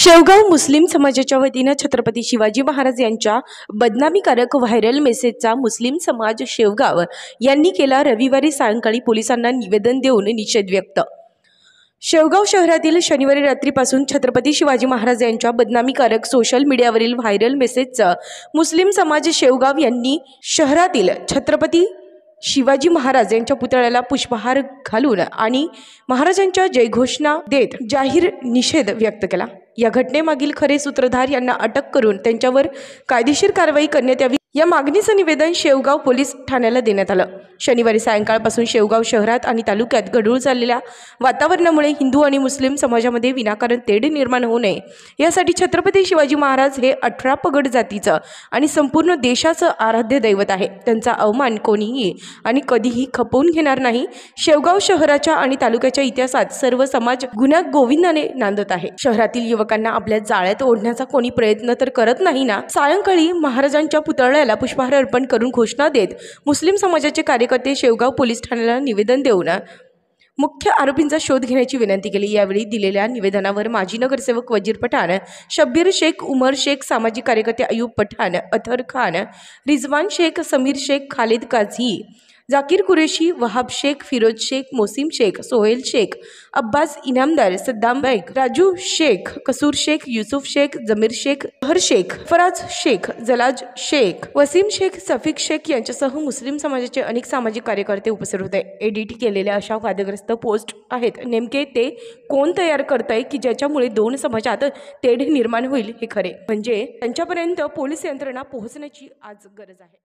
शेवगाव मुस्लिम समाजाच्या वतीनं छत्रपती शिवाजी महाराज यांच्या बदनामीकारक व्हायरल मेसेजचा मुस्लिम समाज शेवगाव यांनी केला रविवारी सायंकाळी पोलिसांना निवेदन देऊन निषेध व्यक्त शेवगाव शहरातील शनिवारी रात्रीपासून छत्रपती शिवाजी महाराज यांच्या बदनामीकारक सोशल मीडियावरील व्हायरल मेसेजचं मुस्लिम समाज शेवगाव यांनी शहरातील छत्रपती शिवाजी महाराज यांच्या पुतळ्याला पुष्पहार घालून आणि महाराजांच्या जयघोषणा देत जाहीर निषेध व्यक्त केला या घटनेमागील खरे सूत्रधार यांना अटक करून त्यांच्यावर कायदेशीर कारवाई करण्यात यावी या मागणीचं निवेदन शेवगाव पोलीस ठाण्याला देण्यात आलं शनिवारी सायंकाळपासून शेवगाव शहरात आणि तालुक्यात गढूळ झालेल्या वातावरणामुळे हिंदू आणि मुस्लिम समाजामध्ये विनाकारण तेढ निर्माण होऊ नये यासाठी छत्रपती शिवाजी महाराज हे अठरा पगड जातीचं आणि संपूर्ण देशाचं आराध्य दैवत आहे त्यांचा अवमान कोणीही आणि कधीही खपवून घेणार नाही शेवगाव शहराच्या आणि तालुक्याच्या इतिहासात सर्व समाज गुन्हा गोविंदाने नांदत आहे शहरातील युवकांना आपल्या जाळ्यात ओढण्याचा कोणी प्रयत्न तर करत नाही ना सायंकाळी महाराजांच्या पुतळ्याला त्याला पुष्पहार अर्पण करून घोषणा देत मुस्लिम समाजाचे कार्यकर्ते शेवगाव पोलीस ठाण्याला निवेदन देऊन मुख्य आरोपींचा शोध घेण्याची विनंती केली यावेळी दिलेल्या निवेदनावर माजी नगरसेवक वजीर पठाण शब्बीर शेख उमर शेख सामाजिक कार्यकर्ते अयूब पठाण अथर खान रिजवान शेख समीर शेख खालिद काझी जाकीर कुरेशी वहाब शेख फिरोज शेख मोसीम शेख सोहेल शेख अब्बास इनामदार सद्दाम बेग राजू शेख कसूर शेख युसुफ शेख जमीर शेख हर शेख फराज शेख जलाज शेख वसीम शेख सफिक शेख यांच्यासह मुस्लिम समाजाचे अनेक सामाजिक कार्यकर्ते उपस्थित होते एडिट केलेल्या अशा वादग्रस्त पोस्ट आहेत नेमके ते कोण तयार करत आहे की ज्याच्यामुळे दोन समाजात तेढ निर्माण होईल हे खरे म्हणजे त्यांच्यापर्यंत पोलीस यंत्रणा पोहोचण्याची आज गरज आहे